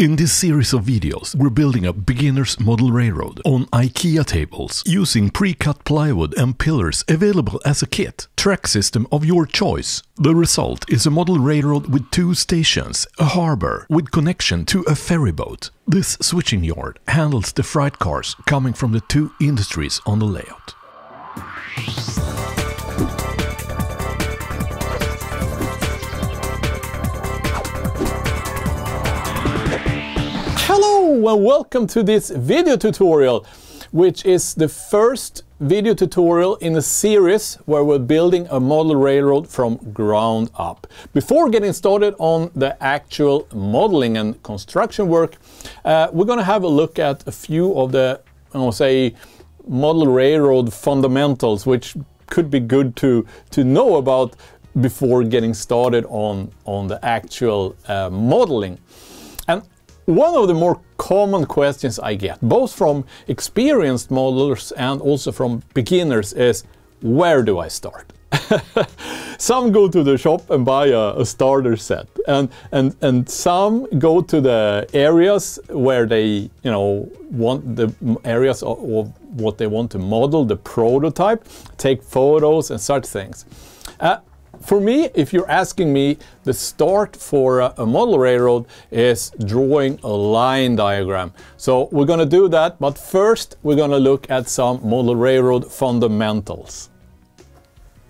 In this series of videos, we're building a beginner's model railroad on IKEA tables using pre-cut plywood and pillars available as a kit, track system of your choice. The result is a model railroad with two stations, a harbor with connection to a ferry boat. This switching yard handles the freight cars coming from the two industries on the layout. Hello and welcome to this video tutorial, which is the first video tutorial in a series where we're building a model railroad from ground up. Before getting started on the actual modeling and construction work, uh, we're going to have a look at a few of the, I'll say, model railroad fundamentals, which could be good to, to know about before getting started on, on the actual uh, modeling. And one of the more common questions I get, both from experienced modelers and also from beginners, is where do I start? some go to the shop and buy a, a, starter set, and, and, and some go to the areas where they you know want the areas of, of what they want to model, the prototype, take photos and such things. Uh, for me, if you're asking me, the start for a, a model railroad is drawing a line diagram. So we're going to do that, but first we're going to look at some model railroad fundamentals.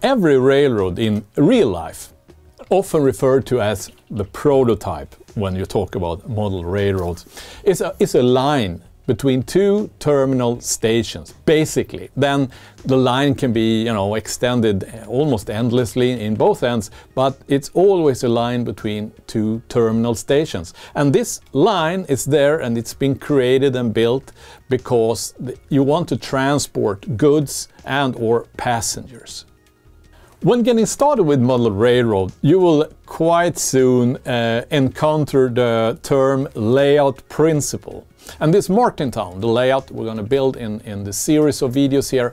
Every railroad in real life, often referred to as the prototype when you talk about model railroads, is a, is a line between two terminal stations, basically. Then the line can be, you know, extended almost endlessly in both ends, but it's always a line between two terminal stations. And this line is there and it's been created and built because you want to transport goods and or passengers. When getting started with model railroad, you will quite soon uh, encounter the term layout principle. And this Martintown, the layout we're going to build in, in the series of videos here,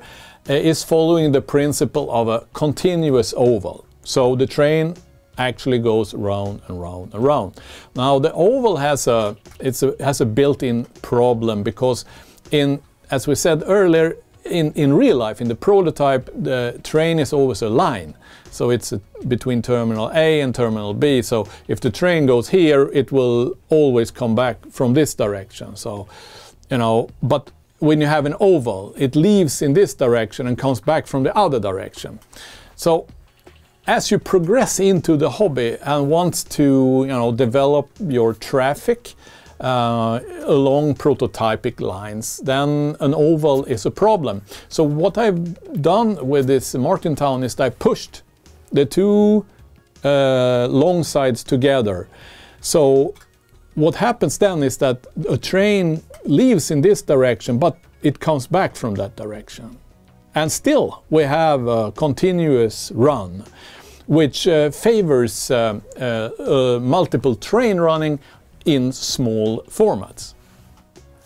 uh, is following the principle of a continuous oval. So the train actually goes round and round and round. Now the oval has a, it's a, has a built-in problem because in, as we said earlier, in, in real life, in the prototype, the train is always a line. So it's a, between terminal A and terminal B. So if the train goes here, it will always come back from this direction. So, you know, but when you have an oval, it leaves in this direction and comes back from the other direction. So as you progress into the hobby and want to, you know, develop your traffic, uh, along prototypic lines, then an oval is a problem. So what I've done with this Martintown is that I pushed the two uh, long sides together. So what happens then is that a train leaves in this direction, but it comes back from that direction. And still we have a continuous run, which uh, favors uh, uh, uh multiple train running in small formats.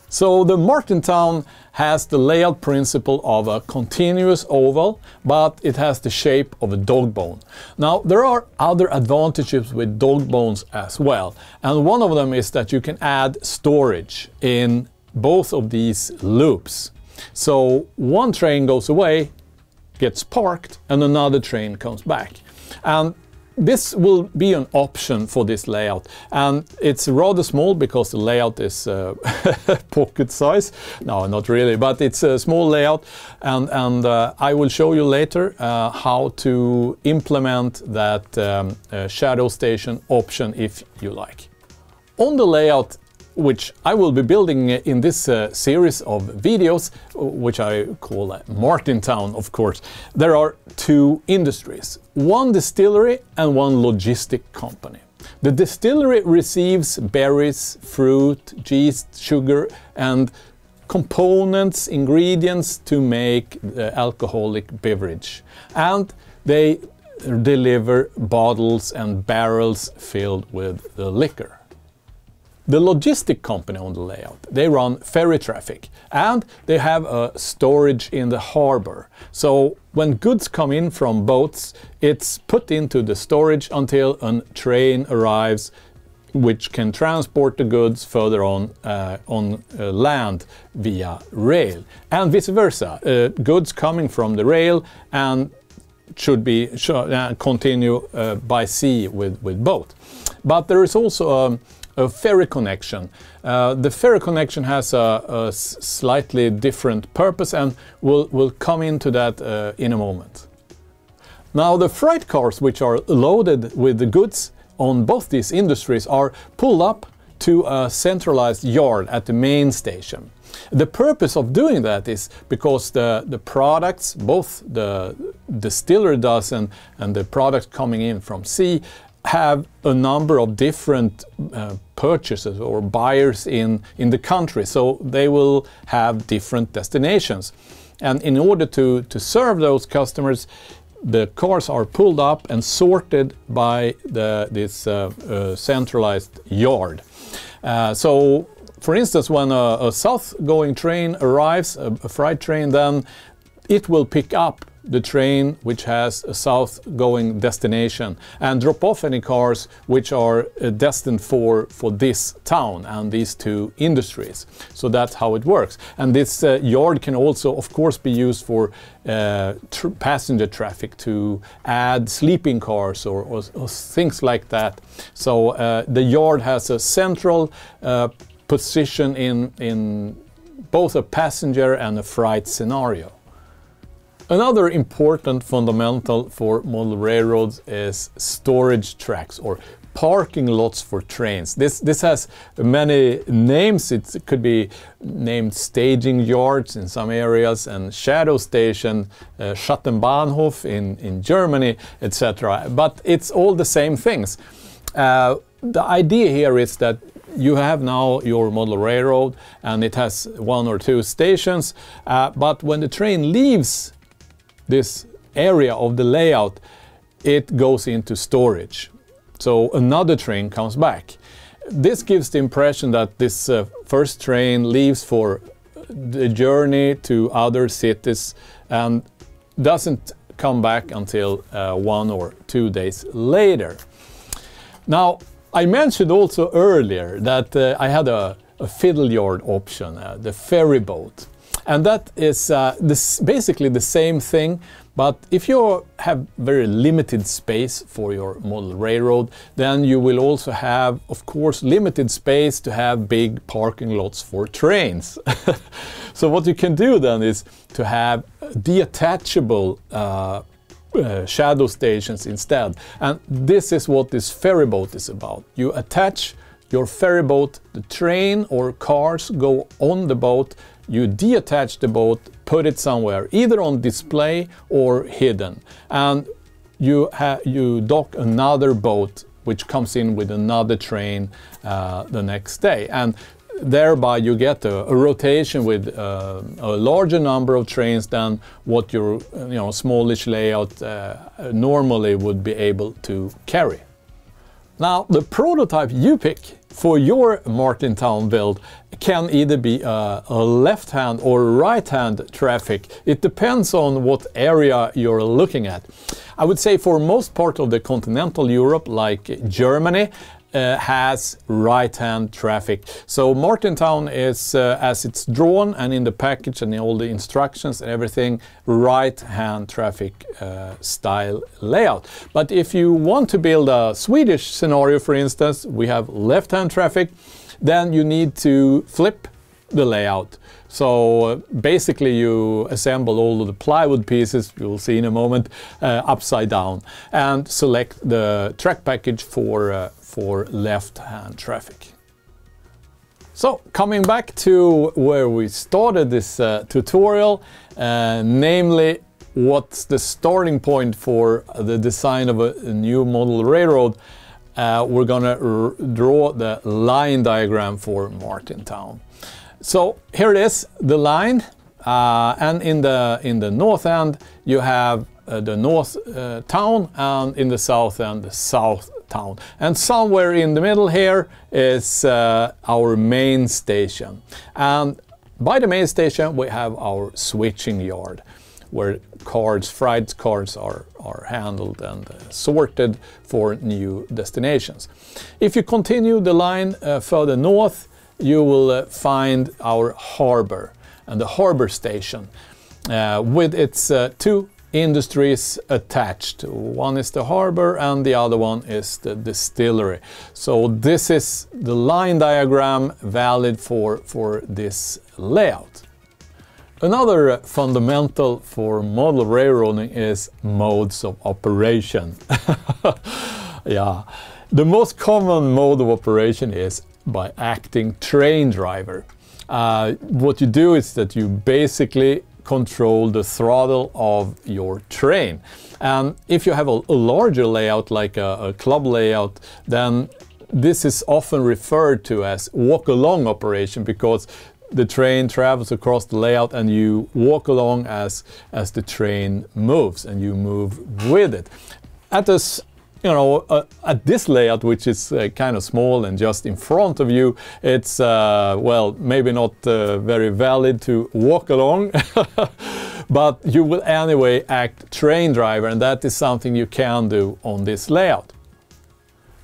So the Martintown has the layout principle of a continuous oval, but it has the shape of a dog bone. Now there are other advantages with dog bones as well, and one of them is that you can add storage in both of these loops. So one train goes away, gets parked, and another train comes back. And this will be an option for this layout and it's rather small because the layout is uh, pocket size no not really but it's a small layout and and uh, I will show you later uh, how to implement that um, uh, shadow station option if you like on the layout which I will be building in this uh, series of videos, uh, which I call uh, Martintown, of course. There are two industries, one distillery and one logistic company. The distillery receives berries, fruit, yeast, sugar and components, ingredients to make the alcoholic beverage. And they deliver bottles and barrels filled with the liquor the logistic company on the layout. They run ferry traffic and they have a storage in the harbor. So when goods come in from boats, it's put into the storage until a train arrives which can transport the goods further on uh, on uh, land via rail and vice versa. Uh, goods coming from the rail and should be uh, continue uh, by sea with, with boat. But there is also um, a ferry connection. Uh, the ferry connection has a, a slightly different purpose and we'll, we'll come into that uh, in a moment. Now the freight cars which are loaded with the goods on both these industries are pulled up to a centralized yard at the main station. The purpose of doing that is because the, the products, both the distiller does and, and the products coming in from sea, have a number of different uh, or buyers in, in the country, so they will have different destinations. And in order to, to serve those customers, the cars are pulled up and sorted by the, this uh, uh, centralized yard. Uh, so, for instance, when a, a south-going train arrives, a, a freight train, then it will pick up the train which has a south going destination and drop off any cars which are uh, destined for for this town and these two industries so that's how it works and this uh, yard can also of course be used for uh, tr passenger traffic to add sleeping cars or, or, or things like that so uh, the yard has a central uh, position in in both a passenger and a freight scenario Another important fundamental for model railroads is storage tracks or parking lots for trains. This, this has many names. it could be named staging yards in some areas and shadow station, uh, Schattenbahnhof in, in Germany, etc. But it's all the same things. Uh, the idea here is that you have now your model railroad and it has one or two stations, uh, but when the train leaves this area of the layout, it goes into storage. So another train comes back. This gives the impression that this uh, first train leaves for the journey to other cities and doesn't come back until uh, one or two days later. Now, I mentioned also earlier that uh, I had a, a fiddle yard option, uh, the ferry boat. And that is uh, this, basically the same thing, but if you have very limited space for your model railroad, then you will also have, of course, limited space to have big parking lots for trains. so what you can do then is to have detachable uh, uh, shadow stations instead. And this is what this ferry boat is about. You attach your ferry boat, the train or cars go on the boat you detach the boat, put it somewhere, either on display or hidden. And you, you dock another boat which comes in with another train uh, the next day. And thereby you get a, a rotation with uh, a larger number of trains than what your you know, smallish layout uh, normally would be able to carry. Now, the prototype you pick for your Martintown build can either be a, uh, a left-hand or right-hand traffic. It depends on what area you're looking at. I would say for most part of the continental Europe, like Germany, uh, has right-hand traffic. So Martintown is, uh, as it's drawn and in the package and in all the instructions and everything, right-hand traffic uh, style layout. But if you want to build a Swedish scenario, for instance, we have left-hand traffic, then you need to flip the layout. So uh, basically you assemble all of the plywood pieces, you'll see in a moment, uh, upside down and select the track package for, uh, for left-hand traffic. So coming back to where we started this uh, tutorial, uh, namely what's the starting point for the design of a, a new model railroad, uh, we're gonna draw the line diagram for Martintown. So here it is, the line. Uh, and in the, in the north end, you have uh, the north uh, town and in the south end, the south town. And somewhere in the middle here is uh, our main station. And by the main station, we have our switching yard where cards, freight cards are, are handled and uh, sorted for new destinations. If you continue the line uh, further north, you will uh, find our harbor and the harbor station uh, with its uh, two industries attached. One is the harbor and the other one is the distillery. So this is the line diagram valid for, for this layout. Another fundamental for model railroading is modes of operation. yeah. The most common mode of operation is by acting train driver. Uh, what you do is that you basically control the throttle of your train. And if you have a, a larger layout, like a, a club layout, then this is often referred to as walk-along operation because the train travels across the layout and you walk along as, as the train moves and you move with it. At a you know, uh, at this layout, which is uh, kind of small and just in front of you, it's, uh, well, maybe not uh, very valid to walk along, but you will anyway act train driver, and that is something you can do on this layout.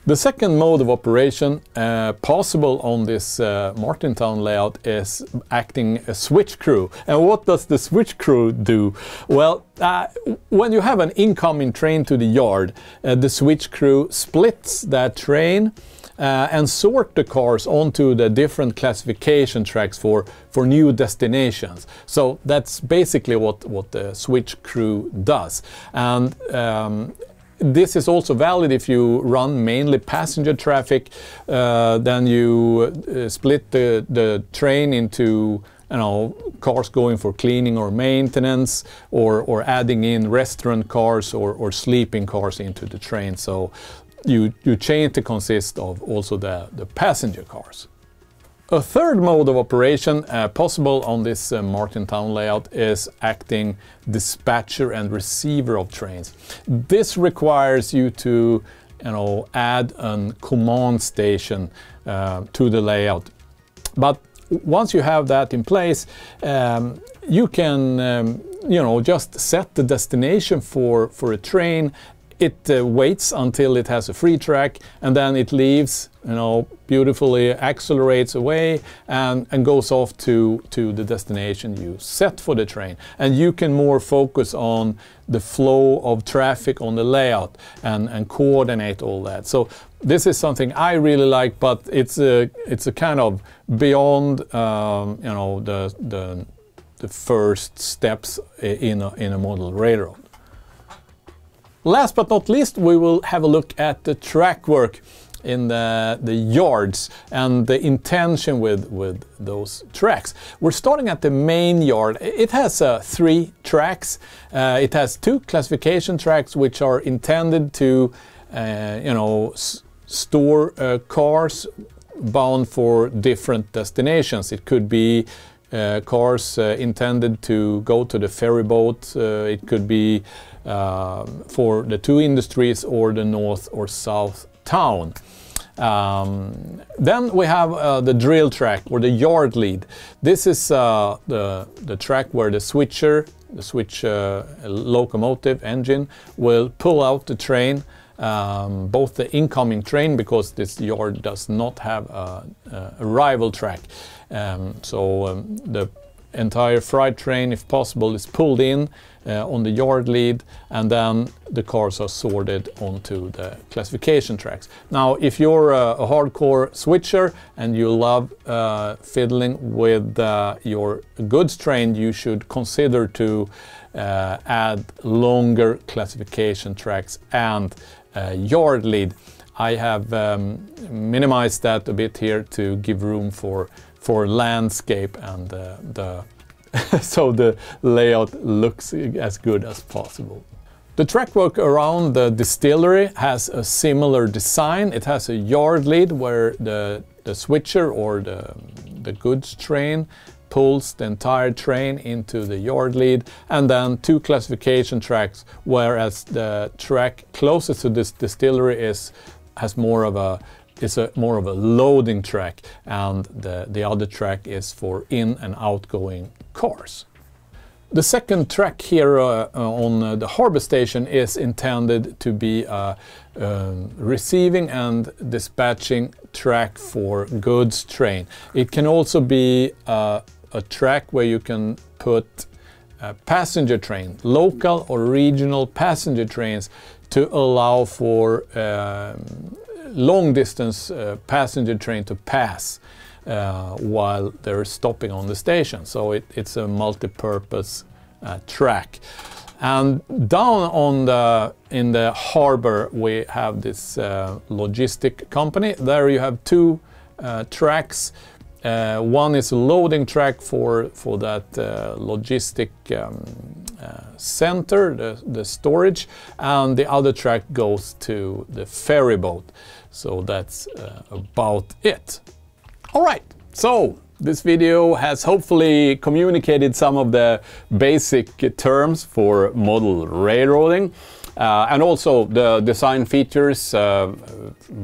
The second mode of operation uh, possible on this uh, Martintown layout is acting a switch crew. And what does the switch crew do? Well, uh, when you have an incoming train to the yard, uh, the switch crew splits that train uh, and sort the cars onto the different classification tracks for, for new destinations. So that's basically what, what the switch crew does. And um, this is also valid if you run mainly passenger traffic, uh, then you uh, split the, the train into you know, cars going for cleaning or maintenance or, or adding in restaurant cars or, or sleeping cars into the train. So you, you change the consist of also the, the passenger cars. A third mode of operation uh, possible on this uh, Martintown layout is acting dispatcher and receiver of trains. This requires you to you know, add a command station uh, to the layout. But once you have that in place, um, you can um, you know, just set the destination for, for a train it uh, waits until it has a free track and then it leaves you know beautifully accelerates away and and goes off to to the destination you set for the train and you can more focus on the flow of traffic on the layout and and coordinate all that so this is something I really like but it's a it's a kind of beyond um, you know the the the first steps in a, in a model railroad Last but not least, we will have a look at the track work in the, the yards and the intention with, with those tracks. We're starting at the main yard. It has uh, three tracks. Uh, it has two classification tracks which are intended to uh, you know, store uh, cars bound for different destinations. It could be uh, cars uh, intended to go to the ferry boat. it could be um, for the two industries or the north or south town. Um, then we have uh, the drill track or the yard lead. This is uh, the, the track where the switcher, the switch uh, locomotive engine will pull out the train, um, both the incoming train because this yard does not have a, a rival track. Um, so um, the entire freight train, if possible, is pulled in uh, on the yard lead and then the cars are sorted onto the classification tracks. Now, if you're a, a hardcore switcher and you love uh, fiddling with uh, your goods train, you should consider to uh, add longer classification tracks and uh, yard lead. I have um, minimized that a bit here to give room for for landscape and the, the so the layout looks as good as possible. The trackwork around the distillery has a similar design. It has a yard lead where the, the switcher or the, the goods train pulls the entire train into the yard lead and then two classification tracks whereas the track closest to this distillery is has more of a it's a more of a loading track and the, the other track is for in and outgoing cars. The second track here uh, uh on uh, the harbor station is intended to be a uh, um, receiving and dispatching track for goods train. It can also be uh, a track where you can put uh, passenger train, local or regional passenger trains to allow for um, long distance uh, passenger train to pass uh, while they're stopping on the station. So it, it's a multi-purpose uh, track. And down on the in the harbor, we have this uh, logistic company. There you have two uh, tracks uh, one is a loading track for, for that uh, logistic um, uh, center, the, the storage, and the other track goes to the ferry boat. So that's uh, about it. All right, so this video has hopefully communicated some of the basic terms for model railroading. Uh, and also the design features uh,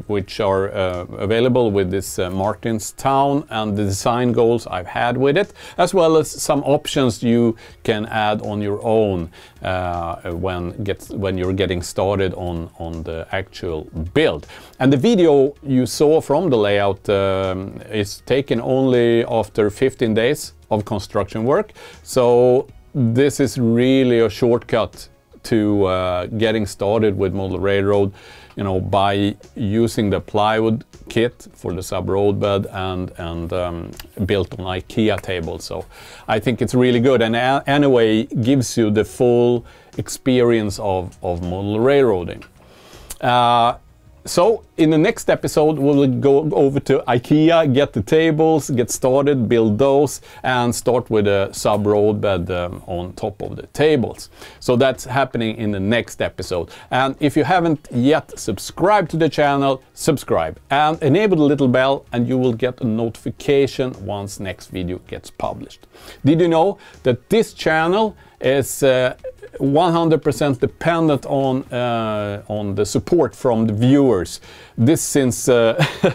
which are uh, available with this uh, Martin's Town and the design goals I've had with it, as well as some options you can add on your own uh, when, when you're getting started on, on the actual build. And the video you saw from the layout um, is taken only after 15 days of construction work. So this is really a shortcut to uh, getting started with model railroad, you know, by using the plywood kit for the sub roadbed and and um, built on IKEA table. So I think it's really good, and anyway, gives you the full experience of of model railroading. Uh, so in the next episode, we'll go over to IKEA, get the tables, get started, build those, and start with a sub road um, on top of the tables. So that's happening in the next episode. And if you haven't yet subscribed to the channel, subscribe and enable the little bell and you will get a notification once next video gets published. Did you know that this channel is 100% uh, dependent on uh, on the support from the viewers. This since uh,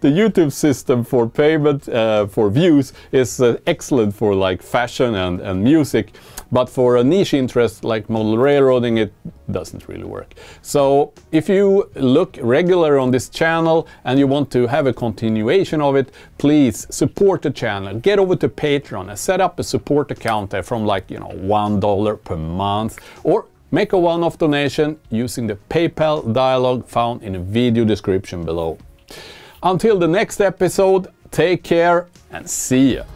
the YouTube system for payment uh, for views is uh, excellent for like fashion and, and music, but for a niche interest like model railroading, it doesn't really work. So if you look regular on this channel and you want to have a continuation of it, please support the channel. Get over to Patreon and set up a support account there from like, you know, $1 per month or Make a one-off donation using the PayPal dialog found in the video description below. Until the next episode, take care and see you.